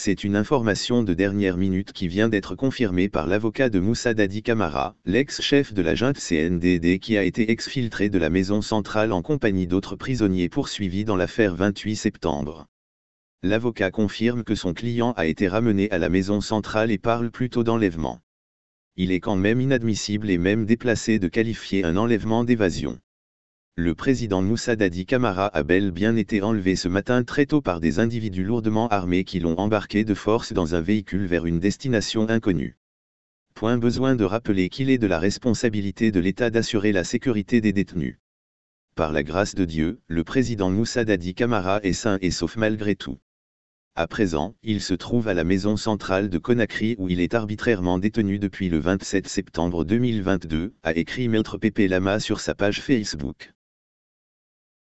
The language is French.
C'est une information de dernière minute qui vient d'être confirmée par l'avocat de Moussa Dadi Kamara, l'ex-chef de la junte CNDD qui a été exfiltré de la maison centrale en compagnie d'autres prisonniers poursuivis dans l'affaire 28 septembre. L'avocat confirme que son client a été ramené à la maison centrale et parle plutôt d'enlèvement. Il est quand même inadmissible et même déplacé de qualifier un enlèvement d'évasion le président Moussa Dadi Kamara a bel bien été enlevé ce matin très tôt par des individus lourdement armés qui l'ont embarqué de force dans un véhicule vers une destination inconnue. Point besoin de rappeler qu'il est de la responsabilité de l'État d'assurer la sécurité des détenus. Par la grâce de Dieu, le président Moussa Dadi Kamara est sain et sauf malgré tout. À présent, il se trouve à la maison centrale de Conakry où il est arbitrairement détenu depuis le 27 septembre 2022, a écrit Maître Pépé Lama sur sa page Facebook.